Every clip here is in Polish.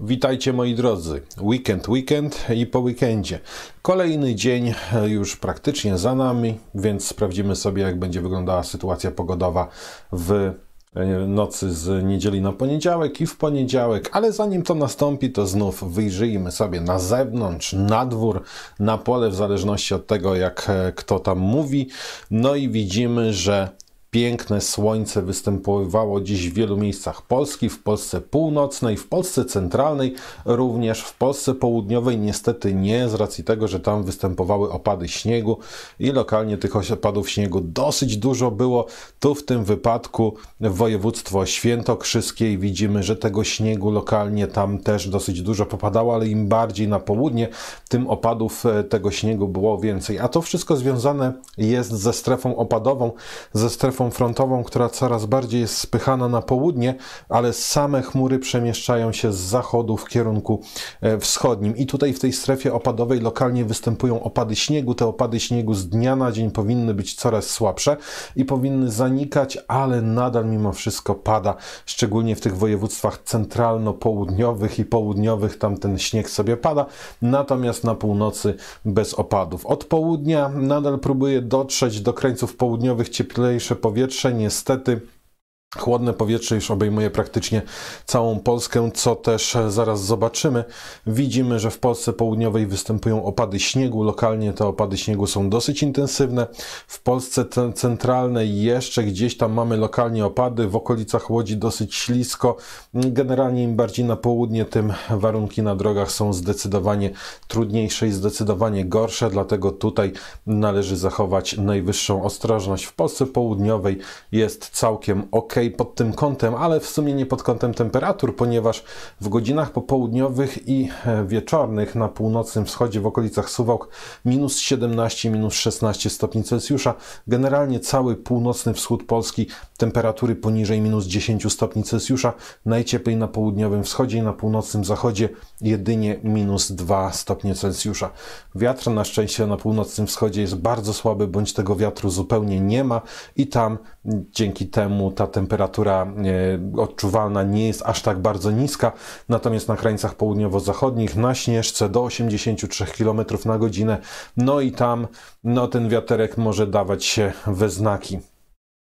Witajcie moi drodzy. Weekend, weekend i po weekendzie. Kolejny dzień e, już praktycznie za nami, więc sprawdzimy sobie, jak będzie wyglądała sytuacja pogodowa w e, nocy z niedzieli na poniedziałek i w poniedziałek, ale zanim to nastąpi, to znów wyjrzyjmy sobie na zewnątrz, na dwór, na pole, w zależności od tego, jak e, kto tam mówi. No i widzimy, że Piękne słońce występowało dziś w wielu miejscach Polski, w Polsce północnej, w Polsce centralnej, również w Polsce południowej niestety nie, z racji tego, że tam występowały opady śniegu i lokalnie tych opadów śniegu dosyć dużo było. Tu w tym wypadku województwo świętokrzyskie i widzimy, że tego śniegu lokalnie tam też dosyć dużo popadało, ale im bardziej na południe, tym opadów e, tego śniegu było więcej. A to wszystko związane jest ze strefą opadową, ze strefą frontową, która coraz bardziej jest spychana na południe, ale same chmury przemieszczają się z zachodu w kierunku e, wschodnim. I tutaj w tej strefie opadowej lokalnie występują opady śniegu. Te opady śniegu z dnia na dzień powinny być coraz słabsze i powinny zanikać, ale nadal mimo wszystko pada, szczególnie w tych województwach centralno-południowych i południowych tam ten śnieg sobie pada, natomiast na północy bez opadów. Od południa nadal próbuje dotrzeć do krańców południowych cieplejsze powietrze niestety Chłodne powietrze już obejmuje praktycznie całą Polskę, co też zaraz zobaczymy. Widzimy, że w Polsce południowej występują opady śniegu. Lokalnie te opady śniegu są dosyć intensywne. W Polsce centralnej jeszcze gdzieś tam mamy lokalnie opady. W okolicach Łodzi dosyć ślisko. Generalnie im bardziej na południe, tym warunki na drogach są zdecydowanie trudniejsze i zdecydowanie gorsze. Dlatego tutaj należy zachować najwyższą ostrożność. W Polsce południowej jest całkiem ok pod tym kątem, ale w sumie nie pod kątem temperatur, ponieważ w godzinach popołudniowych i e, wieczornych na północnym wschodzie w okolicach Suwałk minus 17, minus 16 stopni Celsjusza. Generalnie cały północny wschód Polski temperatury poniżej minus 10 stopni Celsjusza. Najcieplej na południowym wschodzie i na północnym zachodzie jedynie minus 2 stopnie Celsjusza. Wiatr na szczęście na północnym wschodzie jest bardzo słaby, bądź tego wiatru zupełnie nie ma i tam dzięki temu ta temperatura temperatura e, odczuwalna nie jest aż tak bardzo niska, natomiast na krańcach południowo-zachodnich na Śnieżce do 83 km na godzinę, no i tam no, ten wiaterek może dawać się we znaki.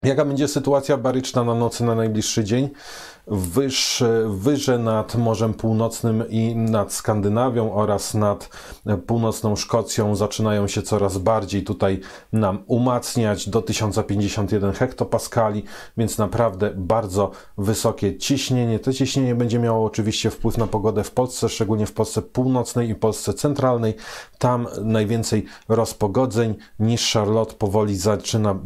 Jaka będzie sytuacja baryczna na nocy na najbliższy dzień? wyż, wyże nad Morzem Północnym i nad Skandynawią oraz nad północną Szkocją zaczynają się coraz bardziej tutaj nam umacniać do 1051 hektopaskali, więc naprawdę bardzo wysokie ciśnienie. To ciśnienie będzie miało oczywiście wpływ na pogodę w Polsce, szczególnie w Polsce północnej i Polsce centralnej. Tam najwięcej rozpogodzeń niż Charlotte powoli zaczyna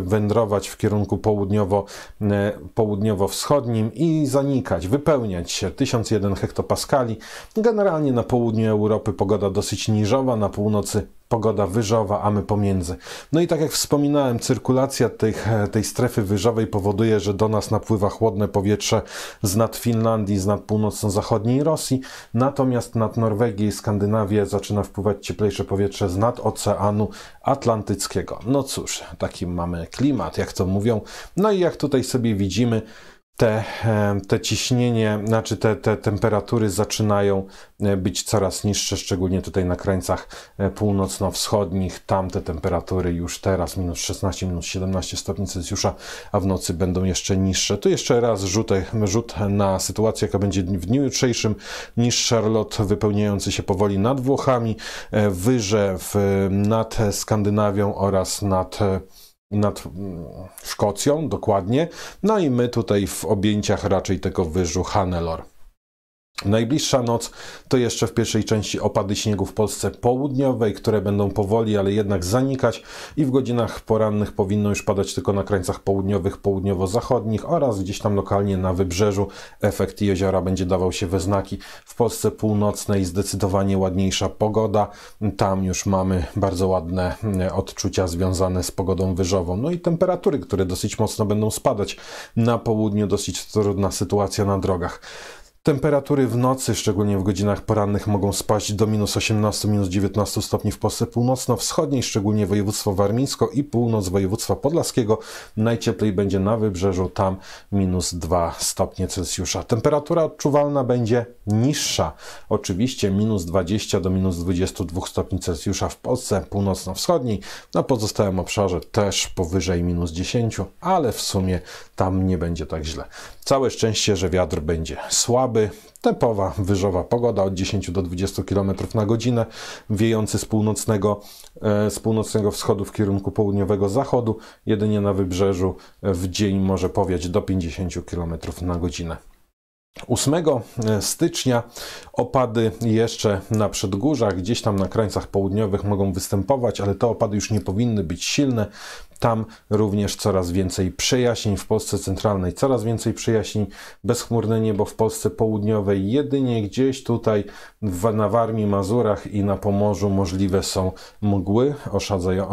wędrować w kierunku południowo, e, południowo-wschodnim i zanikać, wypełniać się 1001 hektopaskali. Generalnie na południu Europy pogoda dosyć niżowa, na północy pogoda wyżowa, a my pomiędzy. No i tak jak wspominałem, cyrkulacja tych, tej strefy wyżowej powoduje, że do nas napływa chłodne powietrze z nad Finlandii, z nad północno-zachodniej Rosji, natomiast nad Norwegię i Skandynawię zaczyna wpływać cieplejsze powietrze z nad Oceanu Atlantyckiego. No cóż, taki mamy klimat, jak to mówią. No i jak tutaj sobie widzimy, te, e, te ciśnienie, znaczy te, te temperatury zaczynają e, być coraz niższe, szczególnie tutaj na krańcach e, północno-wschodnich. Tam te temperatury już teraz minus 16, minus 17 stopni Celsjusza, a w nocy będą jeszcze niższe. Tu jeszcze raz rzut, rzut na sytuację, jaka będzie w dniu jutrzejszym. Niż Charlotte wypełniający się powoli nad Włochami, wyże w, nad Skandynawią oraz nad nad mm, Szkocją dokładnie. No i my tutaj w objęciach raczej tego wyżu Hanelor. Najbliższa noc to jeszcze w pierwszej części opady śniegu w Polsce południowej, które będą powoli, ale jednak zanikać i w godzinach porannych powinno już padać tylko na krańcach południowych, południowo-zachodnich oraz gdzieś tam lokalnie na wybrzeżu. Efekt jeziora będzie dawał się we znaki. W Polsce północnej zdecydowanie ładniejsza pogoda. Tam już mamy bardzo ładne mm, odczucia związane z pogodą wyżową. No i temperatury, które dosyć mocno będą spadać. Na południu dosyć trudna sytuacja na drogach. Temperatury w nocy, szczególnie w godzinach porannych, mogą spaść do minus 18, minus 19 stopni w Polsce północno-wschodniej, szczególnie województwo warmińsko i północ województwa podlaskiego. Najcieplej będzie na wybrzeżu, tam minus 2 stopnie Celsjusza. Temperatura odczuwalna będzie niższa. Oczywiście minus 20 do minus 22 stopni Celsjusza w Polsce północno-wschodniej. Na pozostałym obszarze też powyżej minus 10, ale w sumie tam nie będzie tak źle. Całe szczęście, że wiatr będzie słaby słaby, typowa wyżowa pogoda od 10 do 20 km na godzinę, wiejący z północnego, e, z północnego wschodu w kierunku południowego zachodu, jedynie na wybrzeżu e, w dzień może powiać do 50 km na godzinę. 8 e, stycznia opady jeszcze na przedgórzach, gdzieś tam na krańcach południowych mogą występować, ale te opady już nie powinny być silne. Tam również coraz więcej przejaśnień, w Polsce centralnej coraz więcej przejaśnień, bezchmurne niebo w Polsce południowej, jedynie gdzieś tutaj w, na Warmii, Mazurach i na Pomorzu możliwe są mgły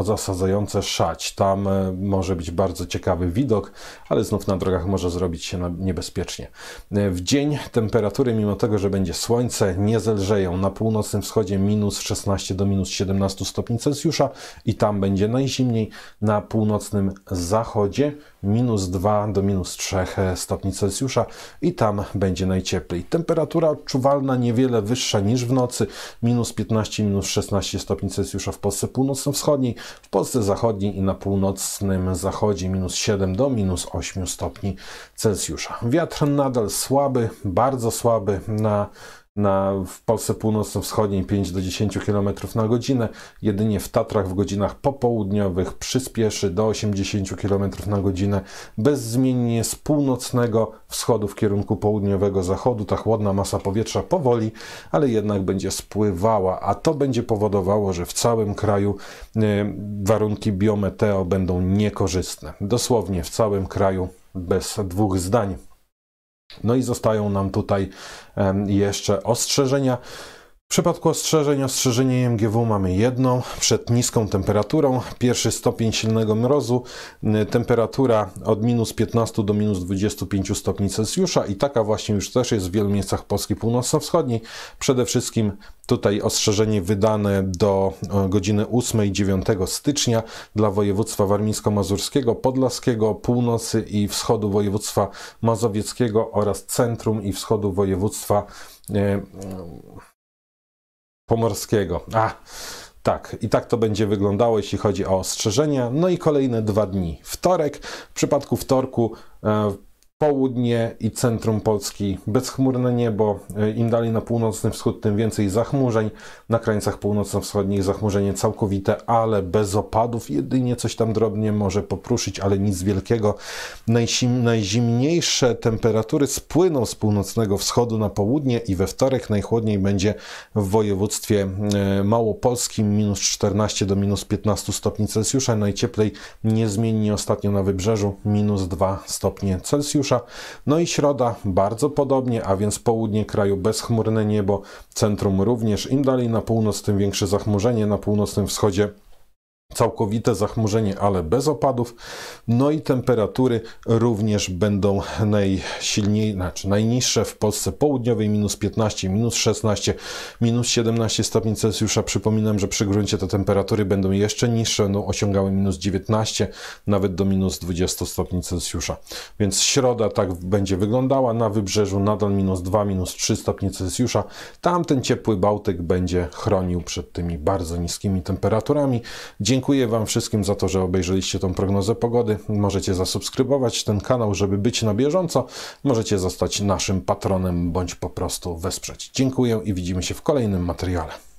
zasadzające szać. Tam e, może być bardzo ciekawy widok, ale znów na drogach może zrobić się niebezpiecznie. E, w dzień temperatury, mimo tego, że będzie słońce, nie zelżeją. Na północnym wschodzie minus 16 do minus 17 stopni Celsjusza i tam będzie najzimniej. Na północnym zachodzie minus 2 do minus 3 stopni Celsjusza i tam będzie najcieplej. Temperatura odczuwalna niewiele wyższa niż w nocy, minus 15, minus 16 stopni Celsjusza w Polsce północno-wschodniej, w Polsce zachodniej i na północnym zachodzie minus 7 do minus 8 stopni Celsjusza. Wiatr nadal słaby, bardzo słaby na na, w Polsce północno-wschodniej 5 do 10 km na godzinę, jedynie w Tatrach w godzinach popołudniowych przyspieszy do 80 km na godzinę, bezmiennie z północnego wschodu w kierunku południowego zachodu. Ta chłodna masa powietrza powoli, ale jednak będzie spływała, a to będzie powodowało, że w całym kraju e, warunki biometeo będą niekorzystne. Dosłownie w całym kraju bez dwóch zdań. No i zostają nam tutaj jeszcze ostrzeżenia. W przypadku ostrzeżeń, ostrzeżenie MGW mamy jedno przed niską temperaturą. Pierwszy stopień silnego mrozu, y, temperatura od minus 15 do minus 25 stopni Celsjusza i taka właśnie już też jest w wielu miejscach Polski Północno-Wschodniej. Przede wszystkim tutaj ostrzeżenie wydane do godziny 8 i 9 stycznia dla województwa warmińsko-mazurskiego, podlaskiego, północy i wschodu województwa mazowieckiego oraz centrum i wschodu województwa y, pomorskiego. A, tak, i tak to będzie wyglądało, jeśli chodzi o ostrzeżenia. No i kolejne dwa dni. Wtorek, w przypadku wtorku e, południe i centrum Polski bezchmurne niebo. E, Im dalej na północny wschód, tym więcej zachmurzeń. Na krańcach północno-wschodnich zachmurzenie całkowite, ale bez opadów. Jedynie coś tam drobnie może popruszyć, ale nic wielkiego. Najzim, najzimniejsze temperatury spłyną z północnego wschodu na południe i we wtorek najchłodniej będzie w województwie e, małopolskim minus 14 do minus 15 stopni Celsjusza. Najcieplej nie zmieni ostatnio na wybrzeżu minus 2 stopnie Celsjusza. No i środa bardzo podobnie, a więc południe kraju bezchmurne niebo, centrum również. Im dalej na północ, tym większe zachmurzenie na północnym wschodzie całkowite zachmurzenie, ale bez opadów. No i temperatury również będą najsilniej, znaczy najniższe w Polsce południowej minus 15, minus 16, minus 17 stopni Celsjusza. Przypominam, że przy gruncie te temperatury będą jeszcze niższe, No osiągały minus 19, nawet do minus 20 stopni Celsjusza. Więc środa tak będzie wyglądała. Na wybrzeżu nadal minus 2, minus 3 stopnie Celsjusza. Tam ten ciepły Bałtyk będzie chronił przed tymi bardzo niskimi temperaturami. Dziękuję Dziękuję Wam wszystkim za to, że obejrzeliście tą prognozę pogody. Możecie zasubskrybować ten kanał, żeby być na bieżąco. Możecie zostać naszym patronem bądź po prostu wesprzeć. Dziękuję i widzimy się w kolejnym materiale.